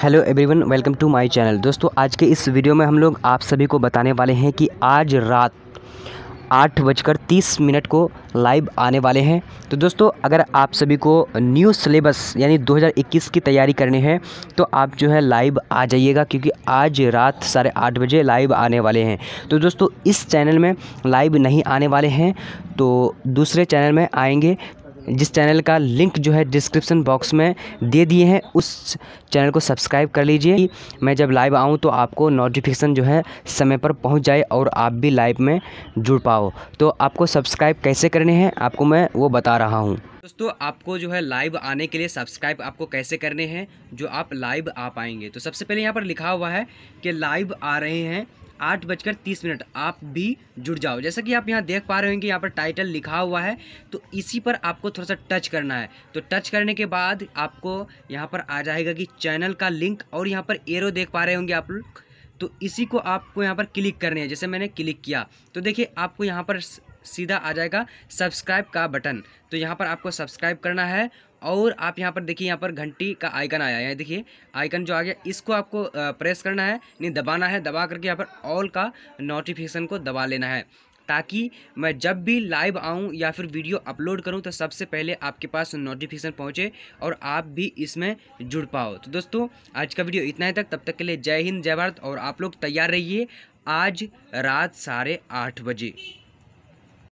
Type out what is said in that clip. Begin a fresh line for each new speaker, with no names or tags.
hello everyone welcome to my channel दोस्तों आज के इस वीडियो में हम लोग आप सभी को बताने वाले हैं कि आज रात आठ बजकर तीस मिनट को लाइव आने वाले हैं तो दोस्तों अगर आप सभी को न्यू सिलेबस यानी 2021 की तैयारी करनी है तो आप जो है लाइव आ जाइएगा क्योंकि आज रात साढ़े आठ बजे लाइव आने वाले हैं तो दोस्तों इस चैनल में लाइव नहीं आने वाले हैं तो दूसरे चैनल में आएंगे जिस चैनल का लिंक जो है डिस्क्रिप्शन बॉक्स में दे दिए हैं उस चैनल को सब्सक्राइब कर लीजिए मैं जब लाइव आऊँ तो आपको नोटिफिकेशन जो है समय पर पहुँच जाए और आप भी लाइव में जुड़ पाओ तो आपको सब्सक्राइब कैसे करने हैं आपको मैं वो बता रहा हूँ दोस्तों आपको जो है लाइव आने के लिए सब्सक्राइब आपको कैसे करने हैं जो आप लाइव आ पाएंगे तो सबसे पहले यहाँ पर लिखा हुआ है कि लाइव आ रहे हैं आठ बजकर तीस मिनट आप भी जुड़ जाओ जैसा कि आप यहाँ देख पा रहे होंगे यहाँ पर टाइटल लिखा हुआ है तो इसी पर आपको थोड़ा सा टच करना है तो टच करने के बाद आपको यहाँ पर आ जाएगा कि चैनल का लिंक और यहाँ पर एरो देख पा रहे होंगे आप लोग तो इसी को आपको यहाँ पर क्लिक करने है जैसे मैंने क्लिक किया तो देखिए आपको यहाँ पर सीधा आ जाएगा सब्सक्राइब का बटन तो यहाँ पर आपको सब्सक्राइब करना है और आप यहाँ पर देखिए यहाँ पर घंटी का आइकन आया है देखिए आइकन जो आ गया इसको आपको प्रेस करना है नहीं दबाना है दबा करके यहाँ पर ऑल का नोटिफिकेशन को दबा लेना है ताकि मैं जब भी लाइव आऊँ या फिर वीडियो अपलोड करूँ तो सबसे पहले आपके पास नोटिफिकेशन पहुँचे और आप भी इसमें जुड़ पाओ तो दोस्तों आज का वीडियो इतना ही तक तब तक के लिए जय हिंद जय भारत और आप लोग तैयार रहिए आज रात साढ़े आठ बजे